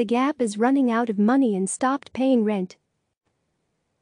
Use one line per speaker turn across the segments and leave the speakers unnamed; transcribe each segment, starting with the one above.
The Gap is running out of money and stopped paying rent.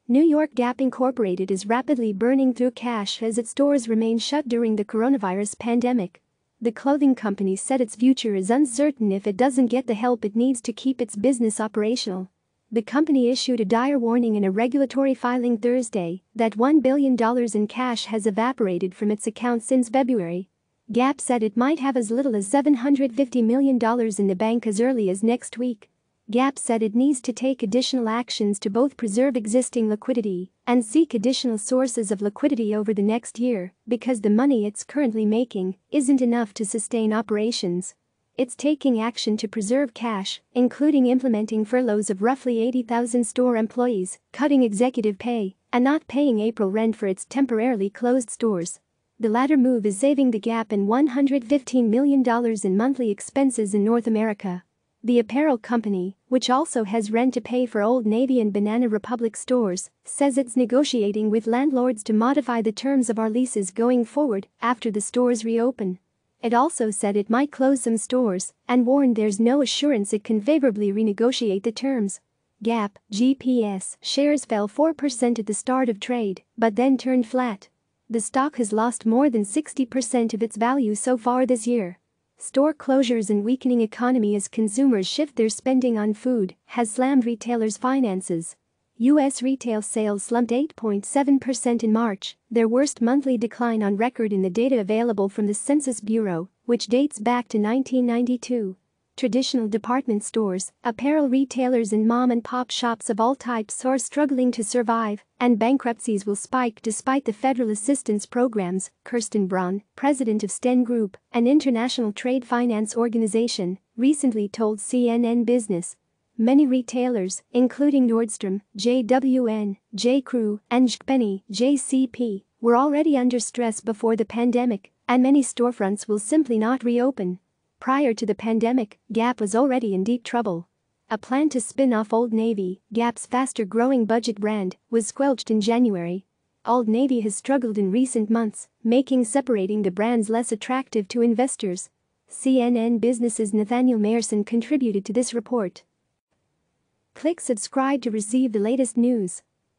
New York Gap Incorporated is rapidly burning through cash as its stores remain shut during the coronavirus pandemic. The clothing company said its future is uncertain if it doesn't get the help it needs to keep its business operational. The company issued a dire warning in a regulatory filing Thursday that $1 billion in cash has evaporated from its account since February, Gap said it might have as little as $750 million in the bank as early as next week. Gap said it needs to take additional actions to both preserve existing liquidity and seek additional sources of liquidity over the next year because the money it's currently making isn't enough to sustain operations. It's taking action to preserve cash, including implementing furloughs of roughly 80,000 store employees, cutting executive pay, and not paying April rent for its temporarily closed stores. The latter move is saving the gap in $115 million in monthly expenses in North America. The apparel company, which also has rent to pay for Old Navy and Banana Republic stores, says it's negotiating with landlords to modify the terms of our leases going forward after the stores reopen. It also said it might close some stores and warned there's no assurance it can favorably renegotiate the terms. Gap, GPS shares fell 4% at the start of trade, but then turned flat. The stock has lost more than 60% of its value so far this year. Store closures and weakening economy as consumers shift their spending on food has slammed retailers' finances. U.S. retail sales slumped 8.7% in March, their worst monthly decline on record in the data available from the Census Bureau, which dates back to 1992 traditional department stores, apparel retailers and mom-and-pop shops of all types are struggling to survive, and bankruptcies will spike despite the federal assistance programs, Kirsten Braun, president of Sten Group, an international trade finance organization, recently told CNN Business. Many retailers, including Nordstrom, JWN, J.Crew, and JCPenney, JCP, were already under stress before the pandemic, and many storefronts will simply not reopen Prior to the pandemic, Gap was already in deep trouble. A plan to spin off Old Navy, Gap's faster growing budget brand, was squelched in January. Old Navy has struggled in recent months, making separating the brands less attractive to investors. CNN Business's Nathaniel Mayerson contributed to this report. Click subscribe to receive the latest news.